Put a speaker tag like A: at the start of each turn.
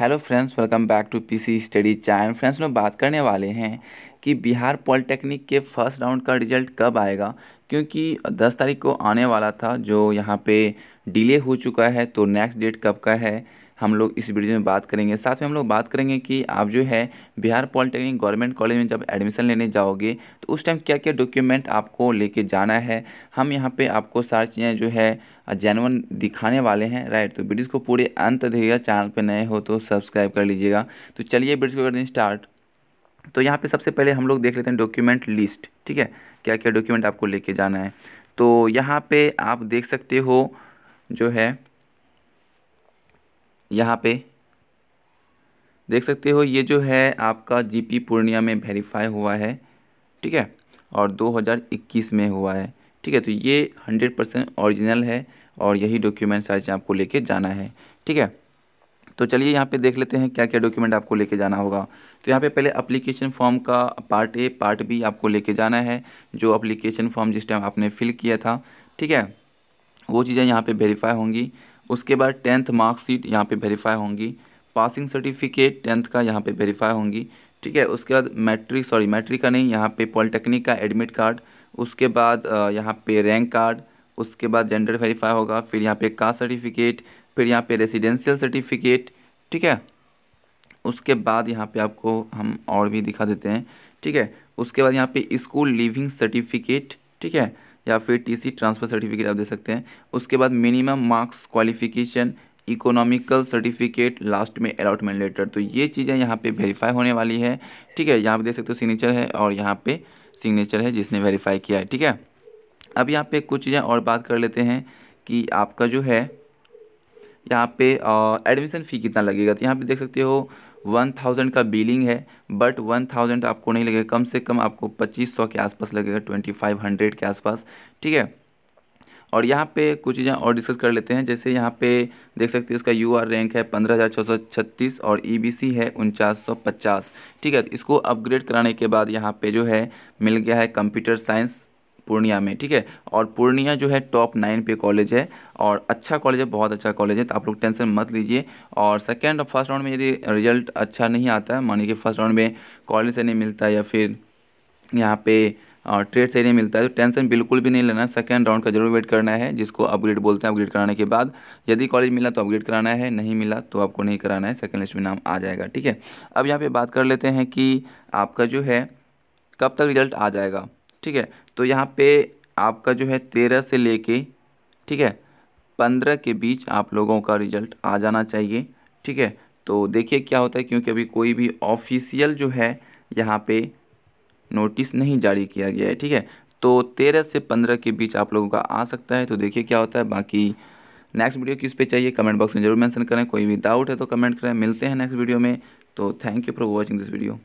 A: hello friends welcome back to PC study channel friends लोग बात करने वाले हैं कि बिहार पॉलिटेक्निक के फर्स्ट राउंड का रिजल्ट कब आएगा क्योंकि 10 तारीख को आने वाला था जो यहाँ पे डिले हो चुका है तो नेक्स्ट डेट कब का है हम लोग इस वीडियो में बात करेंगे साथ में हम लोग बात करेंगे कि आप जो है बिहार पॉलिटेक्निक गवर्नमेंट कॉलेज में जब एडमिशन लेने जाओगे तो उस टाइम क्या क्या डॉक्यूमेंट आपको लेके जाना है हम यहाँ पे आपको सारी चीज़ें जो है जैनवन दिखाने वाले हैं राइट तो वीडियो को पूरे अंत देखिएगा चैनल पर नए हो तो सब्सक्राइब कर लीजिएगा तो चलिए वीडियो को कर हैं स्टार्ट तो यहाँ पर सबसे पहले हम लोग देख लेते हैं डॉक्यूमेंट लिस्ट ठीक है क्या क्या डॉक्यूमेंट आपको लेके जाना है तो यहाँ पर आप देख सकते हो जो है यहाँ पे देख सकते हो ये जो है आपका जीपी पूर्णिया में वेरीफाई हुआ है ठीक है और 2021 में हुआ है ठीक है तो ये 100 परसेंट औरिजिनल है और यही डॉक्यूमेंट चीज़ आपको लेके जाना है ठीक है तो चलिए यहाँ पे देख लेते हैं क्या क्या डॉक्यूमेंट आपको लेके जाना होगा तो यहाँ पे पहले अप्लीकेशन फॉर्म का पार्ट ए पार्ट बी आपको लेके जाना है जो अप्लीकेशन फॉर्म जिस टाइम आपने फिल किया था ठीक है वो चीज़ें यहाँ पे वेरीफाई होंगी उसके बाद टेंथ मार्कशीट यहाँ पे वेरीफाई होंगी पासिंग सर्टिफिकेट टेंथ का यहाँ पे वेरीफाई होंगी ठीक है उसके बाद मैट्रिक सॉरी मैट्रिक का नहीं यहाँ पे पॉलिटेक्निक का एडमिट कार्ड उसके बाद यहाँ पे रैंक कार्ड उसके बाद जेंडर वेरीफाई होगा फिर यहाँ पे कास्ट सर्टिफिकेट फिर यहाँ पे रेसिडेंशियल सर्टिफिकेट ठीक है उसके बाद यहाँ पे आपको हम और भी दिखा देते हैं ठीक है उसके बाद यहाँ पे स्कूल लिविंग सर्टिफिकेट ठीक है या फिर टीसी ट्रांसफ़र सर्टिफिकेट आप दे सकते हैं उसके बाद minimum marks qualification economical certificate last में अलॉटमेंट लेटर तो ये चीज़ें यहाँ पे वेरीफाई होने वाली है ठीक है यहाँ पे देख सकते हो सिग्नेचर है और यहाँ पे सिग्नेचर है जिसने वेरीफाई किया है ठीक है अब यहाँ पे कुछ चीज़ें और बात कर लेते हैं कि आपका जो है यहाँ पे एडमिशन फ़ी कितना लगेगा तो यहाँ पे देख सकते हो वन थाउजेंड का बिलिंग है बट वन थाउजेंड आपको नहीं लगेगा कम से कम आपको पच्चीस सौ के आसपास लगेगा ट्वेंटी फाइव हंड्रेड के आसपास ठीक है और यहाँ पे कुछ चीज़ें और डिस्कस कर लेते हैं जैसे यहाँ पे देख सकते हैं इसका यू आर रैंक है पंद्रह हज़ार छः सौ छत्तीस और ई बी सी है उनचास सौ पचास ठीक है इसको अपग्रेड कराने के बाद यहाँ पे जो है मिल गया है कंप्यूटर साइंस पूर्णिया में ठीक है और पूर्णिया जो है टॉप नाइन पे कॉलेज है और अच्छा कॉलेज है बहुत अच्छा कॉलेज है तो आप लोग टेंशन मत लीजिए और सेकेंड और फर्स्ट राउंड में यदि रिजल्ट अच्छा नहीं आता है मानिए कि फर्स्ट राउंड में कॉलेज से नहीं मिलता या फिर यहाँ पे और ट्रेड से नहीं मिलता है तो टेंशन बिल्कुल भी नहीं लेना सेकेंड राउंड का जरूर वेट करना है जिसको अपग्रेड बोलते हैं अपग्रेड कराने के बाद यदि कॉलेज मिला तो अपग्रेड कराना है नहीं मिला तो आपको नहीं कराना है सेकेंड लिस्ट में नाम आ जाएगा ठीक है अब यहाँ पर बात कर लेते हैं कि आपका जो है कब तक रिजल्ट आ जाएगा ठीक है तो यहाँ पे आपका जो है तेरह से लेके ठीक है पंद्रह के बीच आप लोगों का रिजल्ट आ जाना चाहिए ठीक है तो देखिए क्या होता है क्योंकि अभी कोई भी ऑफिशियल जो है यहाँ पे नोटिस नहीं जारी किया गया है ठीक है तो तेरह से पंद्रह के बीच आप लोगों का आ सकता है तो देखिए क्या होता है बाकी नेक्स्ट वीडियो किस पे चाहिए कमेंट बॉक्स में जरूर मेंशन करें कोई भी डाउट है तो कमेंट करें मिलते हैं नेक्स्ट वीडियो में तो thank you for watching this video